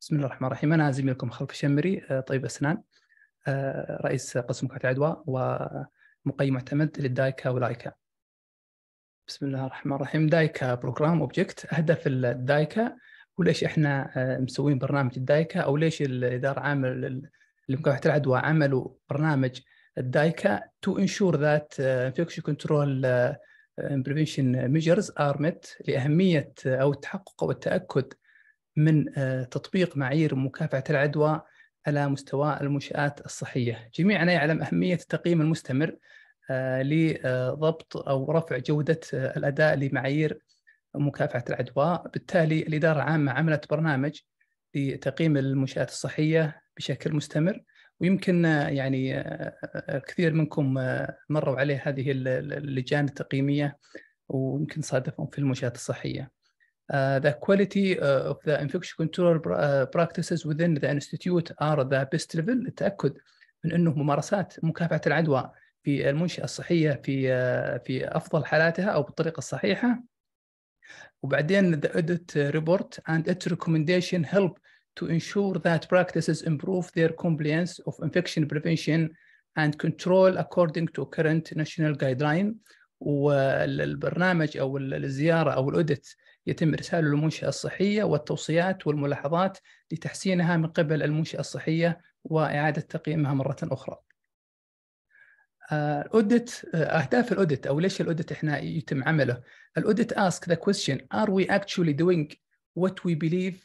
بسم الله الرحمن الرحيم انا زميلكم خلف الشمري آه، طبيب اسنان آه، رئيس قسم كرة العدوى ومقيم معتمد للدايكا ولايكا بسم الله الرحمن الرحيم دايكا بروجرام اوبجكت هدف الدايكا وليش احنا آه، مسوين برنامج الدايكا او ليش الاداره عامل لمكافحه العدوى عملوا برنامج الدايكا تو انشور ذات انفكشن كنترول بريفنشن ميجرز ار لاهميه او التحقق او التاكد من آه، تطبيق معايير مكافحة العدوى على مستوى المنشآت الصحية جميعنا يعلم أهمية التقييم المستمر آه، لضبط أو رفع جودة آه، الأداء لمعايير مكافحة العدوى بالتالي الإدارة العامة عملت برنامج لتقييم المنشآت الصحية بشكل مستمر ويمكن يعني كثير منكم مروا عليه هذه اللجان التقييمية ويمكن صادفهم في المنشآت الصحية Uh, the quality uh, of the infection control uh, practices within the institute are the best level للتاكد من انه ممارسات مكافحه العدوى في المنشاه الصحيه في في افضل حالاتها او بالطريقه الصحيحه وبعدين the audit report and its recommendation help to ensure that practices improve their compliance of infection prevention and control according to current national guideline والبرنامج او الزياره او الاوديت يتم إرساله للمنشأة الصحية والتوصيات والملاحظات لتحسينها من قبل المنشأة الصحية وإعادة تقييمها مرة أخرى آه، الاوديت آه، اهداف الاوديت او ليش الاوديت احنا يتم عمله الاوديت ask the question are we actually doing what we believe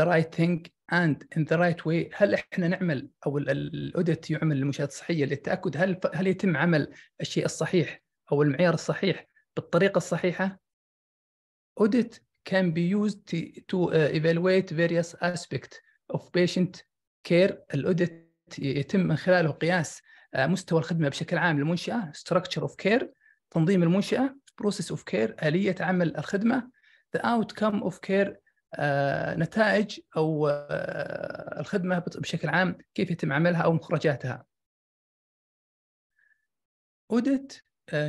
the right thing and in the right way هل احنا نعمل او الاوديت يعمل للمنشات الصحيه للتاكد هل هل يتم عمل الشيء الصحيح او المعيار الصحيح بالطريقه الصحيحه audit can be used to, to uh, evaluate various aspects of patient care الاوديت يتم من خلاله قياس مستوى الخدمه بشكل عام للمنشاه structure of care تنظيم المنشاه process of care اليه عمل الخدمه the outcome of care نتائج او الخدمه بشكل عام كيف يتم عملها او مخرجاتها audit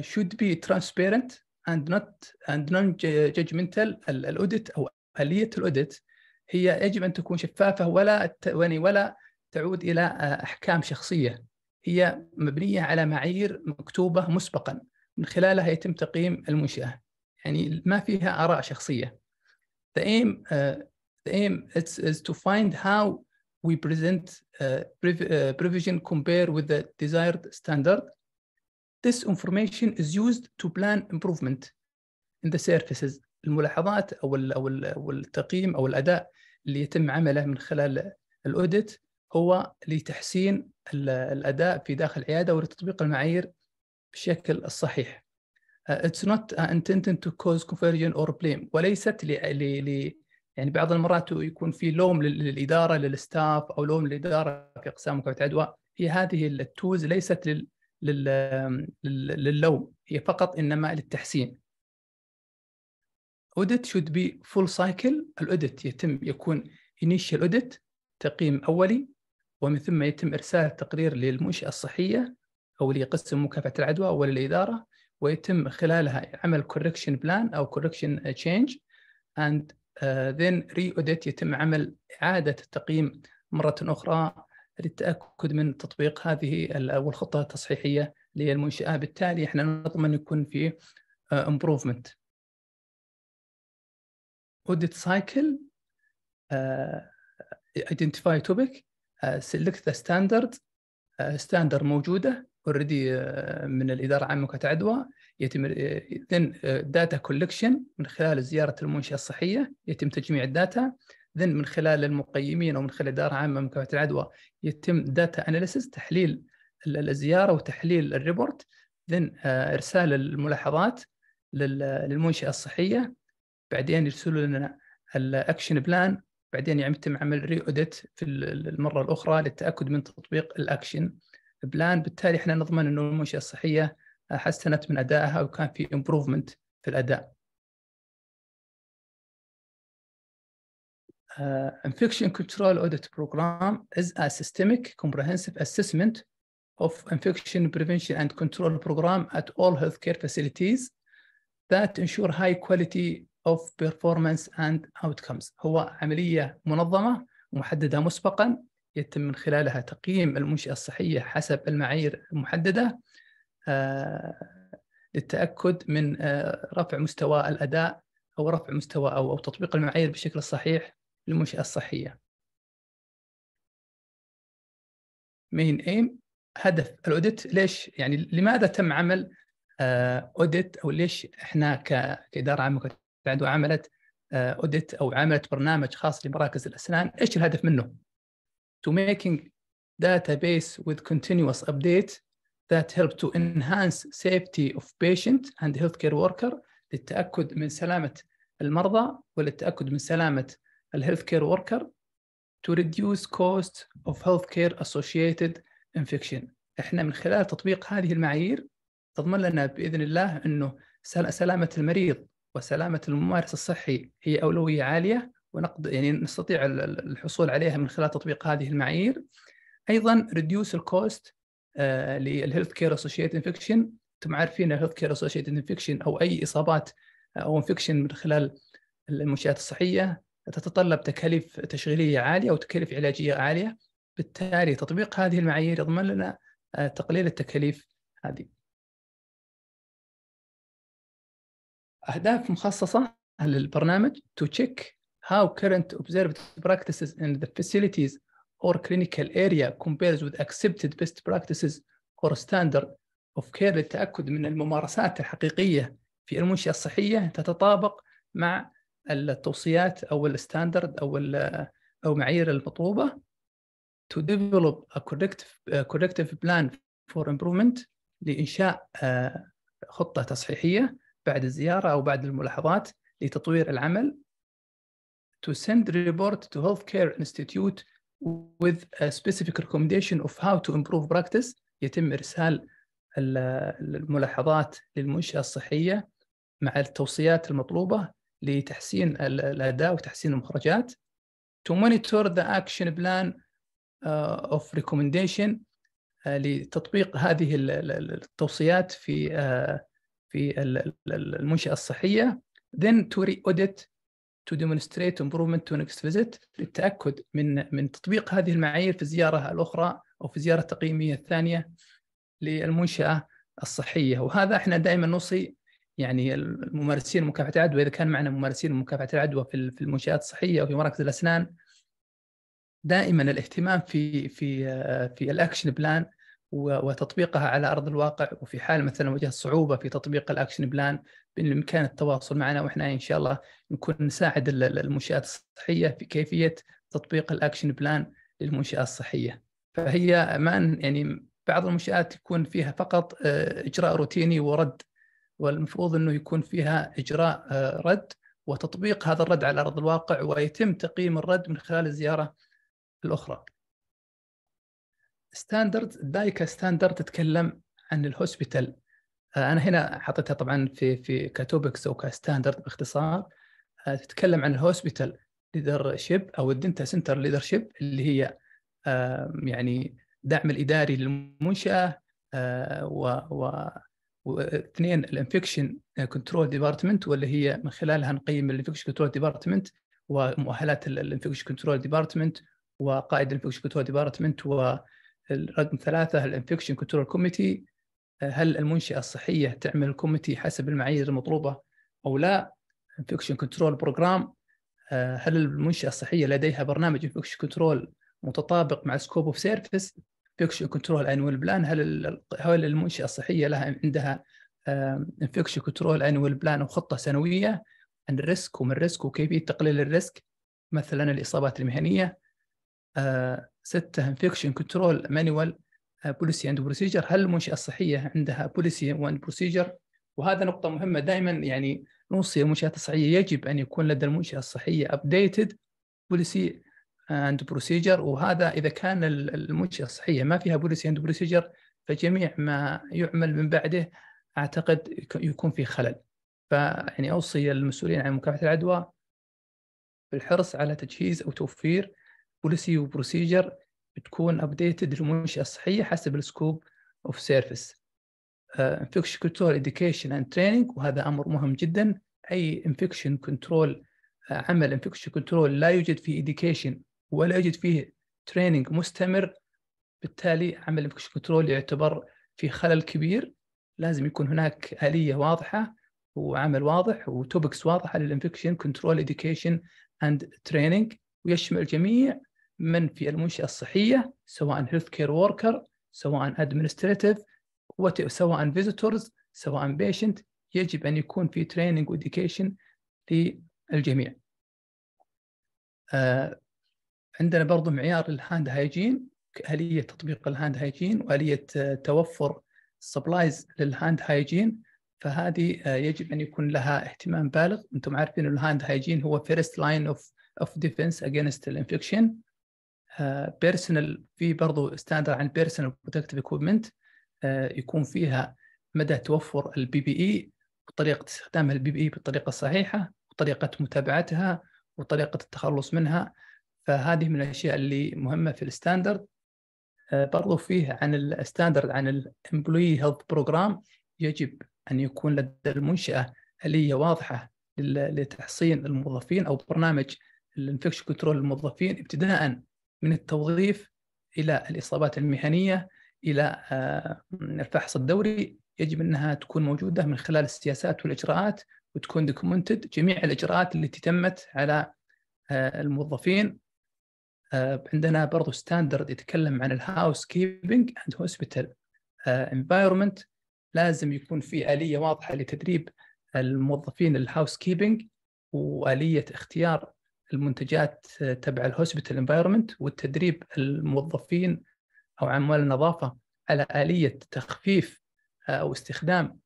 should be transparent اند نوت اند نون جادجمنتال الاوديت او اليه الاوديت هي يجب ان تكون شفافه ولا يعني ولا تعود الى آه، احكام شخصيه هي مبنيه على معايير مكتوبه مسبقا من خلالها يتم تقييم المنشاه يعني ما فيها اراء شخصيه the aim uh, the aim is, is to find how we present uh, provision compare with the desired standard This information is used to plan improvement in the services. الملاحظات أو أو أو التقييم أو الأداء اللي يتم عمله من خلال الأوديت هو لتحسين الأداء في داخل العيادة ولتطبيق المعايير بشكل الصحيح. Uh, it's not uh, intended to cause confusion or blame وليست ل ل يعني بعض المرات يكون في لوم للإدارة للستاف أو لوم للإدارة في أقسام مكافحة العدوى هي هذه التولز ليست لل للوم هي فقط انما للتحسين audit should be full cycle الاوديت يتم يكون initial audit تقييم اولي ومن ثم يتم ارسال تقرير للمنشاه الصحيه او لقسم مكافحه العدوى او للاداره ويتم خلالها عمل correction plan او correction change and ذن uh, then re-audit يتم عمل اعاده التقييم مره اخرى للتاكد من تطبيق هذه او الخطه التصحيحيه للمنشاه بالتالي احنا نضمن يكون في امبروفمنت اوديت سايكل ايدنتيفاي توبيك سيلكت ذا ستاندرد ستاندرد موجوده اوريدي آه، من الاداره العامه مكافحه العدوى يتم ذن داتا كولكشن من خلال زياره المنشاه الصحيه يتم تجميع الداتا ذن من خلال المقيمين او من خلال اداره عامه مكافحه العدوى يتم داتا اناليسز تحليل الزياره وتحليل الريبورت ذن آه، ارسال الملاحظات للمنشاه الصحيه بعدين يرسلوا لنا الاكشن بلان بعدين يعني يتم عمل ري اوديت في المره الاخرى للتاكد من تطبيق الاكشن بلان بالتالي احنا نضمن انه المنشاه الصحيه آه، حسنت من ادائها وكان في امبروفمنت في الاداء uh, infection control audit program is a systemic comprehensive assessment of infection prevention and control program at all healthcare facilities that ensure high quality of performance and outcomes هو عملية منظمة محددة مسبقا يتم من خلالها تقييم المنشأة الصحية حسب المعايير المحددة للتأكد من رفع مستوى الأداء أو رفع مستوى أو, أو تطبيق المعايير بالشكل الصحيح للمنشأة الصحية مين ايم هدف الاوديت ليش يعني لماذا تم عمل آه، اوديت او ليش احنا كاداره عامه بعد عملت آه، اوديت او عملت برنامج خاص لمراكز الاسنان ايش الهدف منه؟ to making database with continuous update that help to enhance safety of patient and healthcare worker للتأكد من سلامة المرضى وللتأكد من سلامة الهيلث كير وركر to reduce cost of healthcare associated infection احنا من خلال تطبيق هذه المعايير تضمن لنا باذن الله انه سلامه المريض وسلامه الممارس الصحي هي اولويه عاليه ونقد يعني نستطيع الحصول عليها من خلال تطبيق هذه المعايير ايضا reduce الكوست للهيلث كير اسوشيتد انفكشن انتم عارفين الهيلث كير اسوشيتد انفكشن او اي اصابات آه، او انفكشن من خلال المنشات الصحيه تتطلب تكاليف تشغيليه عاليه وتكاليف علاجيه عاليه بالتالي تطبيق هذه المعايير يضمن لنا آه، تقليل التكاليف هذه أهداف مخصصة للبرنامج to check how current observed practices in the facilities or clinical area compares with accepted best practices or standard of care للتأكد من الممارسات الحقيقية في المنشأة الصحية تتطابق مع التوصيات او الستاندرد او او معايير المطلوبه to develop a corrective, a corrective plan for improvement لانشاء آه، خطه تصحيحيه بعد الزياره او بعد الملاحظات لتطوير العمل to send report to healthcare institute with a specific recommendation of how to improve practice يتم إرسال الملاحظات للمنشأة الصحية مع التوصيات المطلوبة لتحسين الاداء وتحسين المخرجات to monitor the action plan uh, of recommendation uh، لتطبيق هذه التوصيات في uh، في المنشاه الصحيه then to re-audit to demonstrate improvement to next visit للتاكد من من تطبيق هذه المعايير في الزياره الاخرى او في الزياره التقييميه الثانيه للمنشاه الصحيه وهذا احنا دائما نوصي يعني الممارسين مكافحه العدوى اذا كان معنا ممارسين مكافحه العدوى في المنشات الصحيه وفي مراكز الاسنان دائما الاهتمام في في آه، في الاكشن بلان وتطبيقها على ارض الواقع وفي حال مثلا وجهت صعوبه في تطبيق الاكشن بلان بالامكان التواصل معنا واحنا ان شاء الله نكون نساعد المنشات الصحيه في كيفيه تطبيق الاكشن بلان للمنشاه الصحيه فهي ما يعني بعض المنشات يكون فيها فقط آه، اجراء روتيني ورد والمفروض انه يكون فيها اجراء آه، رد وتطبيق هذا الرد على ارض الواقع ويتم تقييم الرد من خلال الزياره الاخرى. ستاندرد دايكا ستاندرد تتكلم عن الهوسبيتال آه، انا هنا حطيتها طبعا في في كتوبكس او كستاندرد باختصار آه، تتكلم عن الهوسبيتال ليدر شيب او الدنتا سنتر ليدر شيب اللي هي يعني دعم الاداري للمنشاه و واثنين الانفكشن كنترول ديبارتمنت واللي هي من خلالها نقيم الانفكشن كنترول ديبارتمنت ومؤهلات الانفكشن كنترول ديبارتمنت وقائد الانفكشن كنترول ديبارتمنت والرقم ثلاثه الانفكشن كنترول كوميتي هل المنشاه الصحيه تعمل الكوميتي حسب المعايير المطلوبه او لا انفكشن كنترول بروجرام هل المنشاه الصحيه لديها برنامج انفكشن كنترول متطابق مع سكوب اوف سيرفيس انفكشن كنترول انوال بلان هل هل المنشاه الصحيه لها عندها انفكشن كنترول انوال بلان وخطه سنويه عن الريسك ومن الريسك وكيفيه تقليل الريسك مثلا الاصابات المهنيه آه، ستة انفكشن كنترول مانوال بوليسي اند بروسيجر هل المنشاه الصحيه عندها بوليسي وان بروسيجر وهذا نقطه مهمه دائما يعني نوصي المنشات الصحيه يجب ان يكون لدى المنشاه الصحيه ابديتد بوليسي اند بروسيجر وهذا اذا كان المنشاه الصحيه ما فيها بوليسي اند بروسيجر فجميع ما يعمل من بعده اعتقد يكون في خلل فيعني اوصي المسؤولين عن مكافحه العدوى بالحرص على تجهيز او توفير بوليسي وبروسيجر تكون ابديتد للمنشاه الصحيه حسب السكوب اوف سيرفيس انفكشن كنترول اديوكيشن اند تريننج وهذا امر مهم جدا اي انفكشن آه، كنترول عمل انفكشن كنترول لا يوجد فيه اديوكيشن ولا يوجد فيه تريننج مستمر بالتالي عمل الانفكشن كنترول يعتبر في خلل كبير لازم يكون هناك اليه واضحه وعمل واضح وتوبكس واضحه للانفكشن كنترول اديوكيشن اند تريننج ويشمل جميع من في المنشاه الصحيه سواء هيلث كير وركر سواء ادمنستريتيف سواء فيزيتورز سواء بيشنت يجب ان يكون في تريننج واديوكيشن للجميع. آه، عندنا برضو معيار الهاند هايجين آلية تطبيق الهاند هايجين وآلية توفر سبلايز للهاند هايجين فهذه آه، يجب أن يكون لها اهتمام بالغ أنتم عارفين الهاند هايجين هو first line of of defense against الانفكشن آه، بيرسونال في برضو ستاندر عن بيرسونال بروتكتيف اكويبمنت يكون فيها مدى توفر البي e بي اي وطريقه استخدام البي بي اي e بالطريقه الصحيحه وطريقه متابعتها وطريقه التخلص منها فهذه من الاشياء اللي مهمه في الستاندرد آه، برضو فيه عن الستاندرد عن الامبلوي هيلث بروجرام يجب ان يكون لدى المنشاه اليه واضحه لتحصين الموظفين او برنامج الانفكشن كنترول للموظفين ابتداء من التوظيف الى الاصابات المهنيه الى آه، الفحص الدوري يجب انها تكون موجوده من خلال السياسات والاجراءات وتكون دوكيومنتد جميع الاجراءات التي تمت على آه، الموظفين آه، عندنا برضو ستاندرد يتكلم عن الهاوس كيبنج اند هوسبيتال انفايرمنت لازم يكون في اليه واضحه لتدريب الموظفين الهاوس كيبنج واليه اختيار المنتجات تبع الهوسبيتال انفايرمنت والتدريب الموظفين او عمال النظافه على اليه تخفيف آه، او استخدام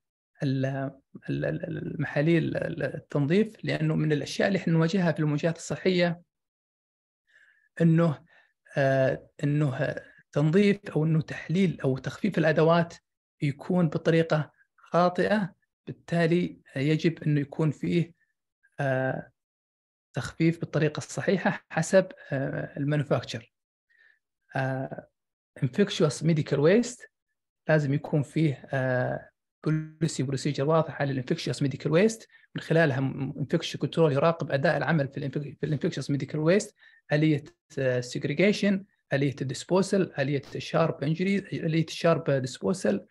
المحاليل التنظيف لانه من الاشياء اللي احنا نواجهها في المواجهات الصحيه انه آه، انه تنظيف او انه تحليل او تخفيف الادوات يكون بطريقه خاطئه بالتالي يجب انه يكون فيه آه، تخفيف بالطريقه الصحيحه حسب المانوفاكتشر انفكشوس ميديكال ويست لازم يكون فيه بوليسي آه، بروسيجر واضحه للانفكشوس ميديكال ويست من خلالها انفكشن كنترول يراقب اداء العمل في الانفكشن ميديكال ويست اليه سيجريجيشن آه، اليه الديسبوسل اليه الشارب انجري اليه الشارب آه، ديسبوسل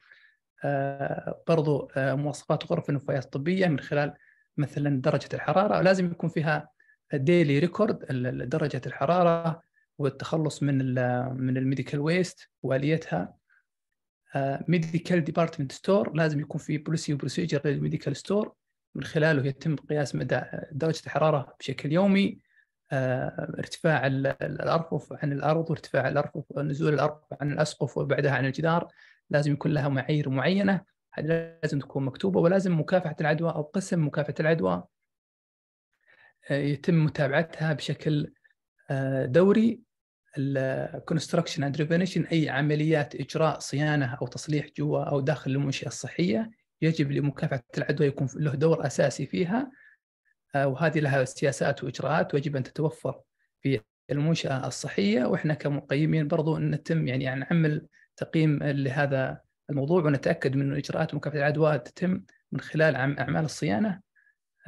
برضو آه، مواصفات غرف النفايات الطبيه من خلال مثلا درجه الحراره لازم يكون فيها ديلي ريكورد درجه الحراره والتخلص من من الميديكال ويست واليتها ميديكال ديبارتمنت ستور لازم يكون في بوليسي وبروسيجر للميديكال ستور من خلاله يتم قياس مدى درجة الحرارة بشكل يومي آه، ارتفاع الأرفف عن الأرض وارتفاع الأرفف نزول الأرفف عن الأسقف وبعدها عن الجدار لازم يكون لها معايير معينة هذه لازم تكون مكتوبة ولازم مكافحة العدوى أو قسم مكافحة العدوى آه، يتم متابعتها بشكل آه، دوري الكونستراكشن اند اي عمليات اجراء صيانه او تصليح جوا او داخل المنشاه الصحيه يجب لمكافحه العدوى يكون له دور اساسي فيها آه، وهذه لها سياسات واجراءات ويجب ان تتوفر في المنشاه الصحيه واحنا كمقيمين برضو ان نتم يعني نعمل تقييم لهذا الموضوع ونتاكد من اجراءات مكافحه العدوى تتم من خلال اعمال الصيانه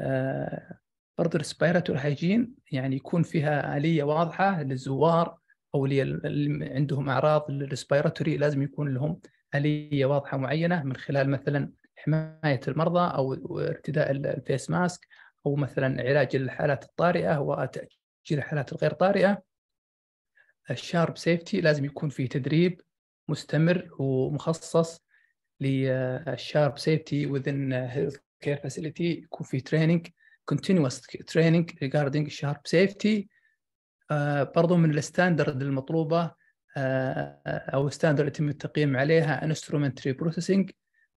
آه، برضو الريسبيراتور هايجين يعني يكون فيها اليه واضحه للزوار او اللي عندهم اعراض الريسبيراتوري لازم يكون لهم اليه واضحه معينه من خلال مثلا حمايه المرضى او ارتداء الفيس ماسك او مثلا علاج الحالات الطارئه وتاجيل الحالات الغير طارئه الشارب سيفتي لازم يكون فيه تدريب مستمر ومخصص للشارب سيفتي وذن هيلث كير فاسيلتي يكون في تريننج كونتينوس تريننج ريجاردينج الشارب سيفتي برضو من الستاندرد المطلوبة آه، أو ستاندرد يتم التقييم عليها انسترومنتري بروسيسنج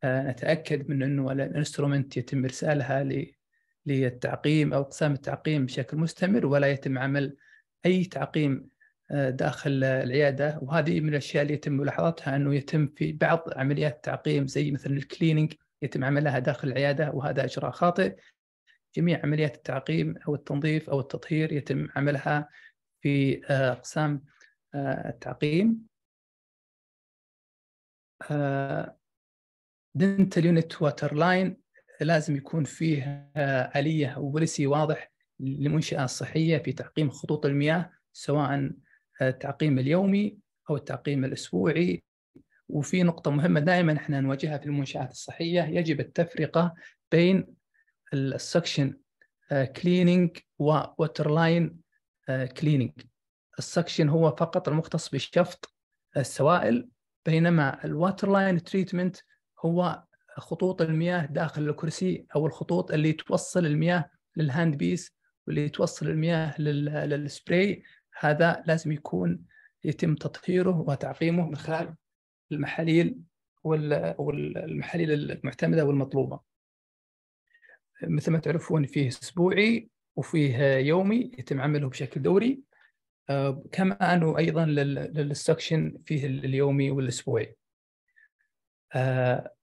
آه، نتاكد من انه الانسترومنت يتم ارسالها للتعقيم او اقسام التعقيم بشكل مستمر ولا يتم عمل اي تعقيم آه، داخل العياده وهذه من الاشياء اللي يتم ملاحظتها انه يتم في بعض عمليات التعقيم زي مثلا الكليننج يتم عملها داخل العياده وهذا اجراء خاطئ جميع عمليات التعقيم او التنظيف او التطهير يتم عملها في اقسام آه، التعقيم دنت اليونت واتر لاين لازم يكون فيه آه، آلية أو بوليسي واضح للمنشأة الصحية في تعقيم خطوط المياه سواء آه، التعقيم اليومي أو التعقيم الأسبوعي وفي نقطة مهمة دائما احنا نواجهها في المنشآت الصحية يجب التفرقة بين السكشن كليننج ووتر لاين كليننج السكشن هو فقط المختص بشفط السوائل بينما الواتر لاين تريتمنت هو خطوط المياه داخل الكرسي او الخطوط اللي توصل المياه للهاند بيس واللي توصل المياه للسبراي هذا لازم يكون يتم تطهيره وتعقيمه من خلال المحاليل والمحاليل المعتمده والمطلوبه. مثل ما تعرفون فيه اسبوعي وفيه يومي يتم عمله بشكل دوري آه، كما انه ايضا للسكشن فيه اليومي والاسبوعي. آه،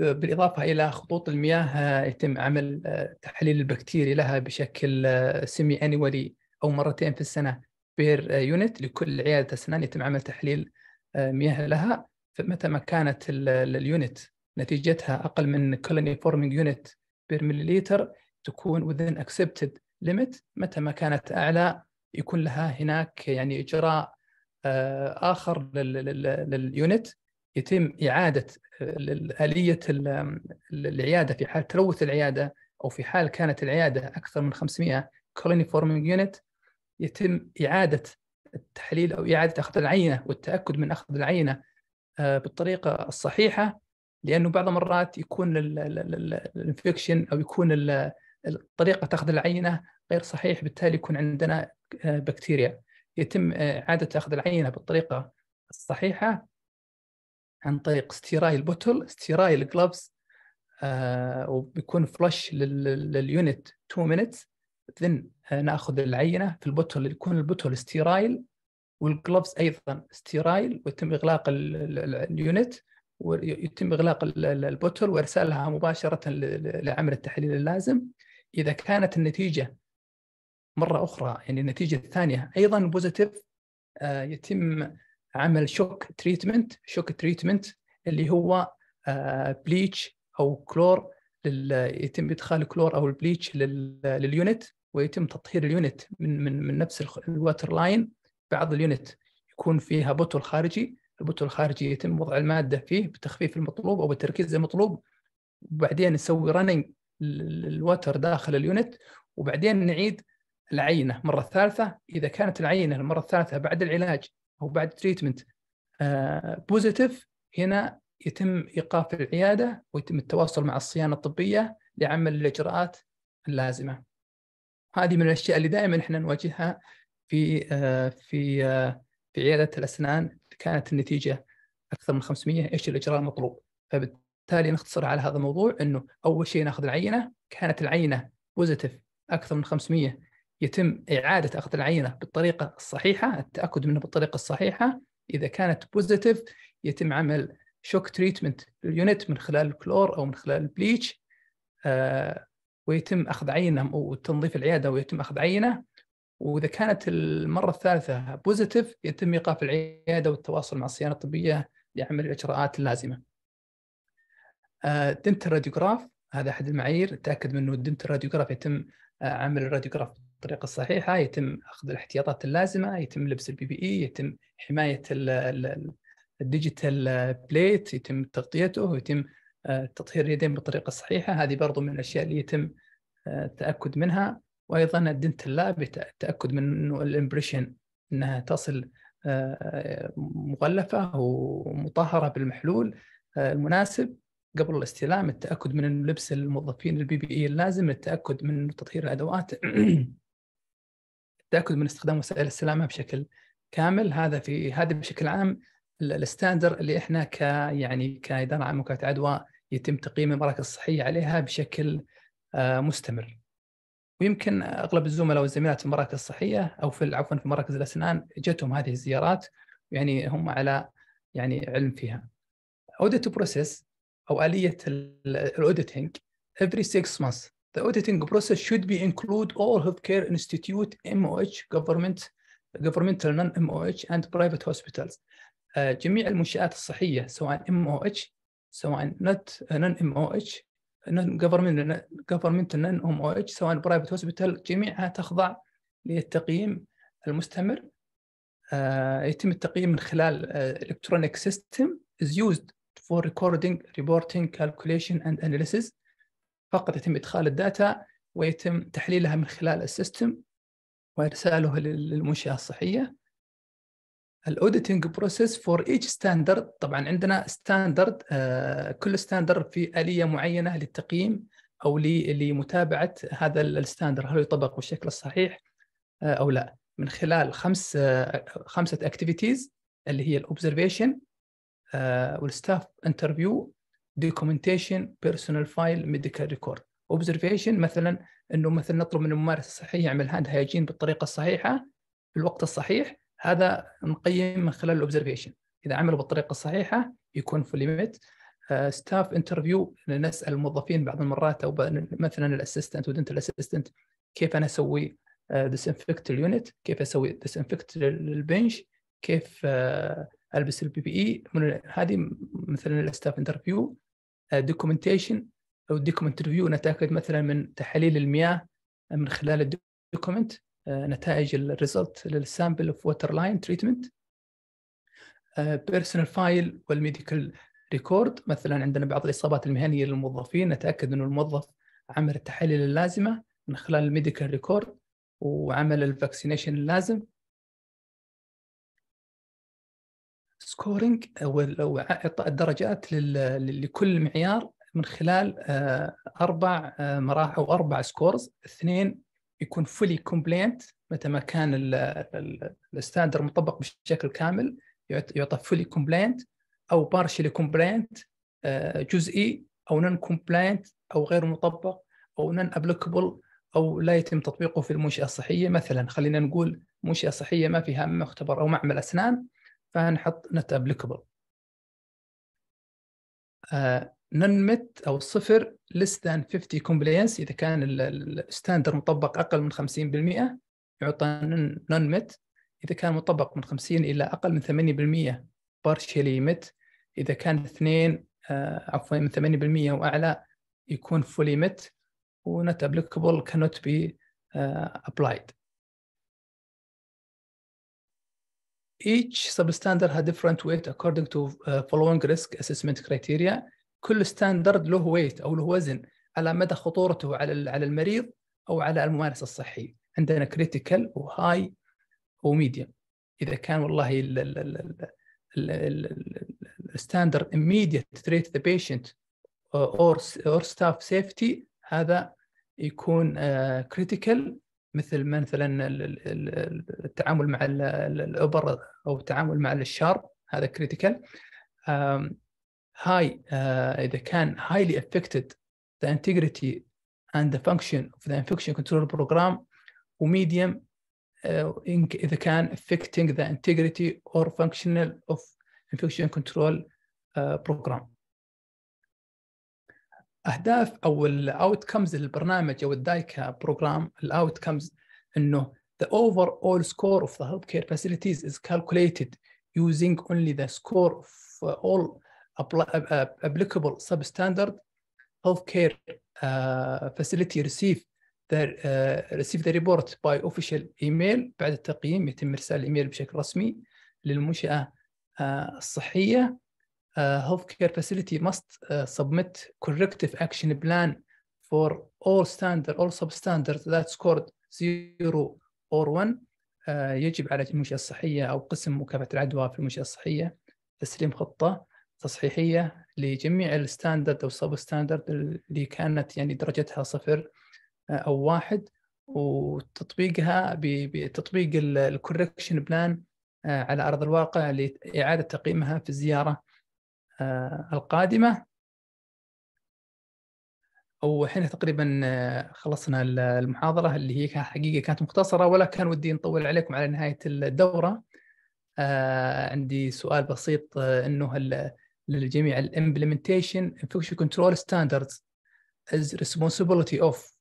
بالإضافة إلى خطوط المياه آه، يتم عمل آه، تحليل البكتيريا لها بشكل سيمي أنيولي أو مرتين في السنة بير يونت لكل عيادة أسنان يتم عمل تحليل مياه لها فمتى ما كانت اليونت نتيجتها أقل من كولوني فورمينج يونت بير مليليتر تكون within accepted limit متى ما كانت أعلى يكون لها هناك يعني إجراء آخر لليونت يتم إعادة آه، آلية العيادة في حال تلوث العيادة أو في حال كانت العيادة أكثر من 500 فورمينج يونت يتم إعادة التحليل أو إعادة أخذ العينة والتأكد من أخذ العينة آه، بالطريقة الصحيحة لأنه بعض المرات يكون الانفكشن أو يكون طريقة أخذ العينة غير صحيح بالتالي يكون عندنا بكتيريا آه، يتم إعادة أخذ العينة بالطريقة الصحيحة عن طريق استيراي البوتل استيراي الجلافز آه وبيكون فلش لليونت 2 مينتس ذن ناخذ العينه في البوتل يكون البوتل ستيرايل والجلوفز ايضا ستيرايل ويتم اغلاق اليونت ويتم اغلاق البوتل وارسالها مباشره لعمل التحليل اللازم اذا كانت النتيجه مره اخرى يعني النتيجه الثانيه ايضا بوزيتيف آه، يتم عمل شوك تريتمنت شوك تريتمنت اللي هو بليتش آه، او كلور يتم ادخال كلور او البليتش لليونت ويتم تطهير اليونت من من من نفس الواتر لاين بعض اليونت يكون فيها بوتل خارجي البوتل الخارجي يتم وضع الماده فيه بتخفيف المطلوب او بالتركيز المطلوب وبعدين نسوي رننج للواتر داخل اليونت وبعدين نعيد العينه مره ثالثه اذا كانت العينه المره الثالثه بعد العلاج او بعد تريتمنت بوزيتيف آه، هنا يتم ايقاف العياده ويتم التواصل مع الصيانه الطبيه لعمل الاجراءات اللازمه. هذه من الاشياء اللي دائما احنا نواجهها في آه، في آه، في عياده الاسنان كانت النتيجه اكثر من 500 ايش الاجراء المطلوب؟ فبالتالي نختصر على هذا الموضوع انه اول شيء ناخذ العينه كانت العينه بوزيتيف اكثر من 500 يتم إعادة أخذ العينة بالطريقة الصحيحة التأكد منها بالطريقة الصحيحة إذا كانت بوزيتيف يتم عمل شوك تريتمنت لليونت من خلال الكلور أو من خلال البليتش آه، ويتم أخذ عينة وتنظيف العيادة ويتم أخذ عينة وإذا كانت المرة الثالثة بوزيتيف يتم إيقاف العيادة والتواصل مع الصيانة الطبية لعمل الإجراءات اللازمة آه، دمت الراديوغراف هذا أحد المعايير تأكد منه دمت الراديوغراف يتم آه، عمل الراديوغراف الطريقه الصحيحه يتم اخذ الاحتياطات اللازمه يتم لبس البي بي اي يتم حمايه الديجيتال بليت يتم تغطيته يتم آه، تطهير اليدين بالطريقه الصحيحه هذه برضو من الاشياء اللي يتم التاكد آه، منها وايضا الدنتال لاب التاكد من انه الامبريشن انها تصل آه، مغلفه ومطهره بالمحلول المناسب قبل الاستلام التاكد من لبس الموظفين البي بي اي اللازم التاكد من تطهير الادوات التاكد من استخدام وسائل السلامه بشكل كامل هذا في هذا بشكل عام الستاندر اللي احنا ك يعني كاداره عامه وكاله عدوى يتم تقييم المراكز الصحيه عليها بشكل آه، مستمر. ويمكن اغلب الزملاء والزميلات في المراكز الصحيه او في عفوا في مراكز الاسنان جتهم هذه الزيارات يعني هم على يعني علم فيها. اوديت بروسيس او اليه الاوديتنج افري 6 months the auditing process should be include all healthcare institute, MOH, government, governmental non-MOH and private hospitals. جميع المنشآت الصحية سواء MOH سواء not non-MOH government government non-MOH سواء private hospital جميعها تخضع للتقييم المستمر يتم التقييم من خلال electronic system is used for recording, reporting, calculation and analysis فقط يتم ادخال الداتا ويتم تحليلها من خلال السيستم وارساله للمنشاه الصحيه الاوديتنج بروسيس فور ايتش ستاندرد طبعا عندنا ستاندرد آه، كل ستاندرد في اليه معينه للتقييم او لمتابعه هذا الستاندرد هل يطبق بالشكل الصحيح آه، او لا من خلال خمس آه، خمسه اكتيفيتيز اللي هي الاوبزرفيشن والستاف انترفيو documentation personal file medical record observation مثلا انه مثلا نطلب من الممارس الصحي يعمل هاند هايجين بالطريقه الصحيحه في الوقت الصحيح هذا نقيم من خلال الاوبزرفيشن اذا عملوا بالطريقه الصحيحه يكون في ليميت ستاف انترفيو نسال الموظفين بعض المرات او مثلا الاسيستنت ودنت الاسيستنت كيف انا اسوي ديسانفكت آه، اليونت كيف اسوي ديسانفكت للبنش كيف آه، البس البي بي اي هذه مثلا الستاف انترفيو دوكيومنتيشن او دوكيومنت ريفيو نتاكد مثلا من تحاليل المياه من خلال الدوكيومنت آه، نتائج الريزلت للسامبل اوف ووتر لاين تريتمنت بيرسونال فايل والميديكال ريكورد مثلا عندنا بعض الاصابات المهنيه للموظفين نتاكد انه الموظف عمل التحاليل اللازمه من خلال الميديكال ريكورد وعمل الفاكسينيشن اللازم سكورينج او اعطاء الدرجات لكل معيار من خلال آه، اربع آه، مراحل او اربع سكورز اثنين يكون فولي كومبلينت متى ما كان الستاندر مطبق بشكل كامل يعطى فولي كومبلينت او بارشلي آه، كومبلينت جزئي او نون كومبلينت او غير مطبق او نون ابليكبل او لا يتم تطبيقه في المنشاه الصحيه مثلا خلينا نقول منشاه صحيه ما فيها مختبر او معمل اسنان فنحط نت ابليكابل آه، ننمت او صفر less than 50 compliance اذا كان الستاندر مطبق اقل من 50% يعطى ننمت اذا كان مطبق من 50 الى اقل من 8% partially emit اذا كان اثنين آه، عفوا من 8% واعلى يكون fully emit ونت ابليكابل كانوت بي ابلايد Each substandard had different weight according to uh, following risk assessment criteria كل ستاندرد له ويت او له وزن على مدى خطورته على على المريض او على الممارس الصحي عندنا كريتيكال وهاي وميديوم اذا كان والله الستاندرد immediate treat the patient uh, or or staff safety هذا يكون كريتيكال uh, مثل مثلا التعامل مع الاوبر او التعامل مع الشارب هذا كريتيكال هاي اذا كان highly affected the integrity and the function of the infection control program وميديوم اذا كان affecting the integrity or functional of infection control program اهداف او الاوت كمز للبرنامج او الدايكا بروجرام الاوت كمز انه the overall score of the healthcare facilities is calculated using only the score of all applicable substandard healthcare uh, facility receive the, uh, receive the report by official email بعد التقييم يتم ارسال الايميل بشكل رسمي للمنشاه الصحيه آه، health care facility must آه، submit corrective action plan for all standard or substandard that scored 0 or 1 آه، يجب على المنشأة الصحية أو قسم مكافحة العدوى في المنشأة الصحية تسليم خطة تصحيحية لجميع الستاندرد أو سب ستاندرد اللي كانت يعني درجتها صفر أو واحد وتطبيقها بتطبيق الكوركشن بلان على أرض الواقع لإعادة تقييمها في الزيارة آه، القادمة حين تقريبا آه، خلصنا المحاضرة اللي هي حقيقة كانت مختصرة ولا كان ودي نطول عليكم على نهاية الدورة آه، عندي سؤال بسيط انه للجميع الامبلمنتيشن انفكشن كنترول Standards از responsibility اوف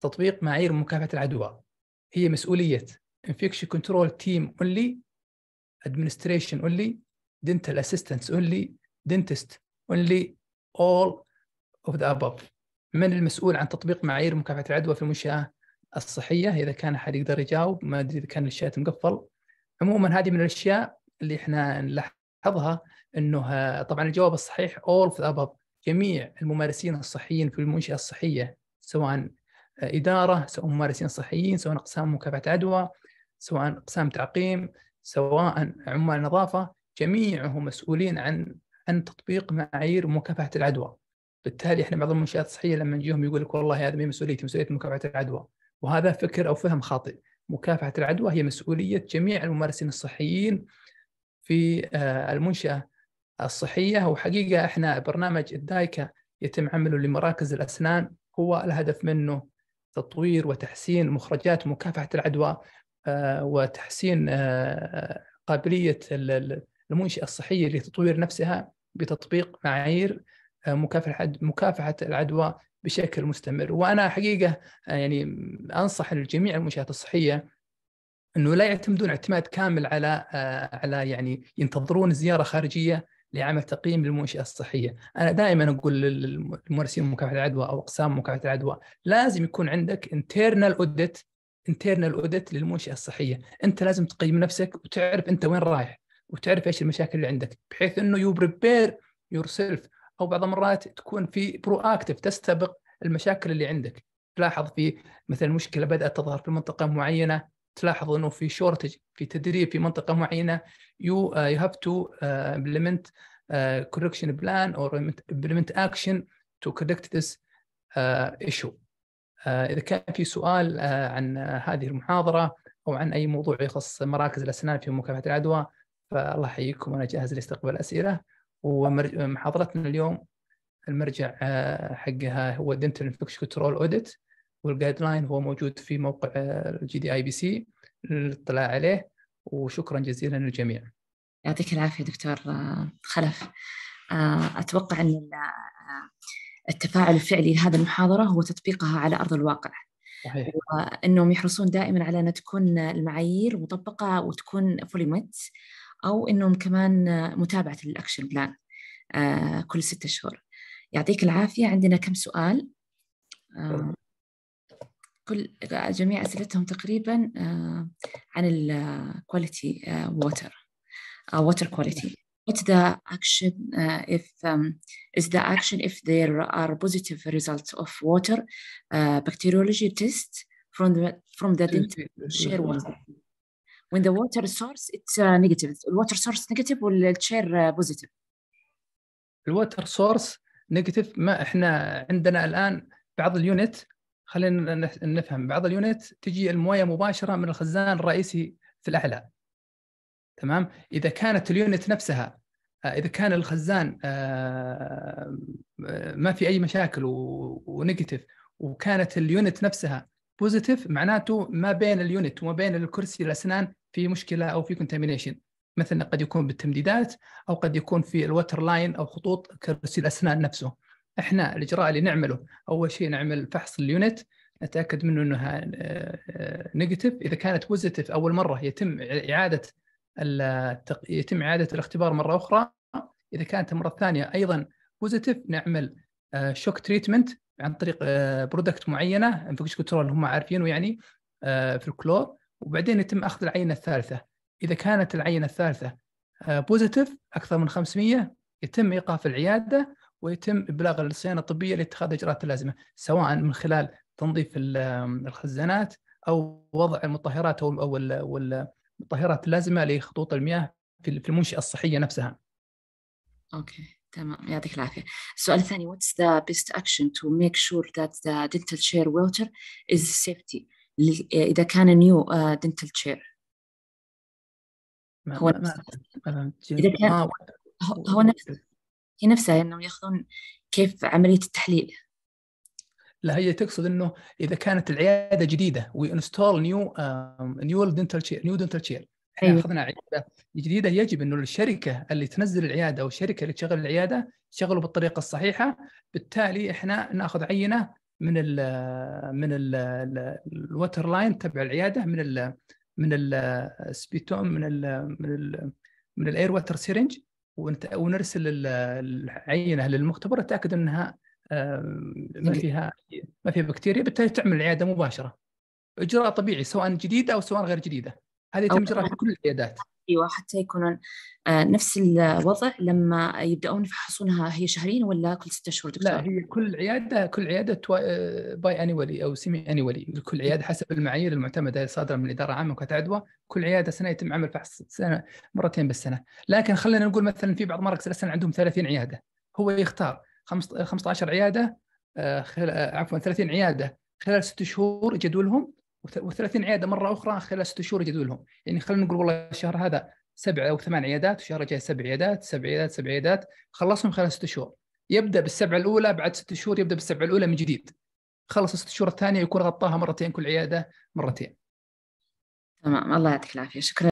تطبيق معايير مكافحة العدوى هي مسؤولية انفكشن كنترول تيم اونلي Administration اونلي دنتال Assistance اونلي dentist اونلي اول اوف ذا ابوف من المسؤول عن تطبيق معايير مكافحة العدوى في المنشأة الصحية إذا كان أحد يقدر يجاوب ما أدري إذا كان الشات مقفل عموما هذه من الأشياء اللي احنا نلاحظها أنه آه، طبعا الجواب الصحيح اول اوف ذا ابوف جميع الممارسين الصحيين في المنشأة الصحية سواء آه، إدارة سواء ممارسين صحيين سواء أقسام مكافحة عدوى سواء أقسام تعقيم سواء عمال نظافة جميعهم مسؤولين عن عن تطبيق معايير مكافحه العدوى بالتالي احنا بعض المنشات الصحيه لما نجيهم يقول لك والله هذا ما مسؤوليتي مسؤوليه مكافحه العدوى وهذا فكر او فهم خاطئ مكافحه العدوى هي مسؤوليه جميع الممارسين الصحيين في آه، المنشاه الصحيه وحقيقه احنا برنامج الدايكا يتم عمله لمراكز الاسنان هو الهدف منه تطوير وتحسين مخرجات مكافحه العدوى آه، وتحسين آه، قابليه المنشئة الصحية لتطوير نفسها بتطبيق معايير آه، مكافحة مكافحة العدوى بشكل مستمر وأنا حقيقة آه، يعني أنصح الجميع المنشآت الصحية أنه لا يعتمدون اعتماد كامل على آه، على يعني ينتظرون زيارة خارجية لعمل تقييم للمنشأة الصحية أنا دائما أقول للممارسين مكافحة العدوى أو أقسام مكافحة العدوى لازم يكون عندك internal audit internal audit للمنشأة الصحية أنت لازم تقيم نفسك وتعرف أنت وين رايح وتعرف ايش المشاكل اللي عندك بحيث انه يو بريبير يور سيلف او بعض المرات تكون في برو اكتف تستبق المشاكل اللي عندك تلاحظ في مثلا مشكله بدات تظهر في منطقه معينه تلاحظ انه في شورتج في تدريب في منطقه معينه يو يو هاف تو امبلمنت كوركشن بلان او امبلمنت اكشن تو كوركت ذس ايشو اذا كان في سؤال uh, عن هذه المحاضره او عن اي موضوع يخص مراكز الاسنان في مكافحه العدوى فالله يحييكم وانا جاهز لاستقبال اسئله ومحاضرتنا اليوم المرجع آه، حقها هو دنتال انفكشن كنترول اوديت والجايد لاين هو موجود في موقع الجي دي اي بي سي للاطلاع عليه وشكرا جزيلا للجميع. يعطيك العافيه دكتور آه، خلف آه، اتوقع ان التفاعل الفعلي لهذه المحاضره هو تطبيقها على ارض الواقع. صحيح. وانهم يحرصون دائما على ان تكون المعايير مطبقه وتكون فولي مت او انهم كمان متابعه الاكشن بلان كل ستة شهور يعطيك العافيه عندنا كم سؤال كل جميع اسئلتهم تقريبا عن الكواليتي ووتر water quality What the action uh, if um, is the action if there are positive results of water uh, bacteriology test from the from the dental share water when the water source it's uh, negative الواتر سورس نيجاتيف positive بوزيتيف الواتر سورس نيجاتيف ما احنا عندنا الان بعض اليونت خلينا نفهم بعض اليونت تجي المويه مباشره من الخزان الرئيسي في الاعلى تمام اذا كانت اليونت نفسها آه، اذا كان الخزان آه، آه، ما في اي مشاكل ونيجاتيف وكانت اليونت نفسها بوزيتيف معناته ما بين اليونت وما بين الكرسي الاسنان في مشكله او في كونتامينيشن مثلا قد يكون بالتمديدات او قد يكون في الوتر لاين او خطوط كرسي الاسنان نفسه احنا الاجراء اللي نعمله اول شيء نعمل فحص اليونت نتاكد منه انها نيجاتيف آه، اذا كانت بوزيتيف اول مره يتم اعاده يتم اعاده الاختبار مره اخرى اذا كانت المره الثانيه ايضا بوزيتيف نعمل شوك آه، تريتمنت عن طريق برودكت آه، معينه انفكشن كنترول هم عارفينه يعني آه، في الكلور وبعدين يتم اخذ العينه الثالثه اذا كانت العينه الثالثه بوزيتيف اكثر من 500 يتم ايقاف العياده ويتم ابلاغ الصيانه الطبيه لاتخاذ الاجراءات اللازمه سواء من خلال تنظيف الخزانات او وضع المطهرات او المطهرات اللازمه لخطوط المياه في المنشاه الصحيه نفسها. اوكي. تمام يعطيك العافية. السؤال الثاني what's the best action to make sure that the dental chair water is safety إذا كان new uh, dental chair هو نفسه هو نفسه هي نفسها إنهم ياخذون كيف عملية التحليل لا هي تقصد انه اذا كانت العياده جديده وي انستول نيو نيو دنتال تشير نيو دنتال تشير احنا أيوة. اخذنا عياده جديده يجب انه الشركه اللي تنزل العياده او الشركه اللي تشغل العياده تشغله بالطريقه الصحيحه بالتالي احنا ناخذ عينه من الـ من الـ الوتر لاين تبع العياده من الـ من السبيتوم من الـ من الـ من الاير ووتر سيرنج ونرسل العينه للمختبر نتاكد انها آه، ما فيها ما فيها بكتيريا بالتالي تعمل العياده مباشره اجراء طبيعي سواء جديده او سواء غير جديده هذه تم جراحه كل العيادات ايوه حتى يكونون آه، نفس الوضع لما يبداون يفحصونها هي شهريا ولا كل ستة شهور دكتور؟ لا هي كل عياده كل عياده باي انيولي آه، او سيمي انيولي كل عياده حسب المعايير المعتمده الصادره من الاداره العامه وقطاع عدوى كل عياده سنه يتم عمل فحص سنه مرتين بالسنه لكن خلينا نقول مثلا في بعض مراكز الاسنان عندهم 30 عياده هو يختار 15 عياده آه، عفوا 30 عياده خلال ست شهور يجدولهم و30 عياده مره اخرى خلال ست شهور جدولهم يعني خلينا نقول والله الشهر هذا سبع او ثمان عيادات الشهر الجاي سبع عيادات سبع عيادات سبع عيادات خلصهم خلال ست شهور يبدا بالسبعه الاولى بعد ست شهور يبدا بالسبعه الاولى من جديد خلص الست شهور الثانيه يكون غطاها مرتين كل عياده مرتين تمام الله يعطيك العافيه شكرا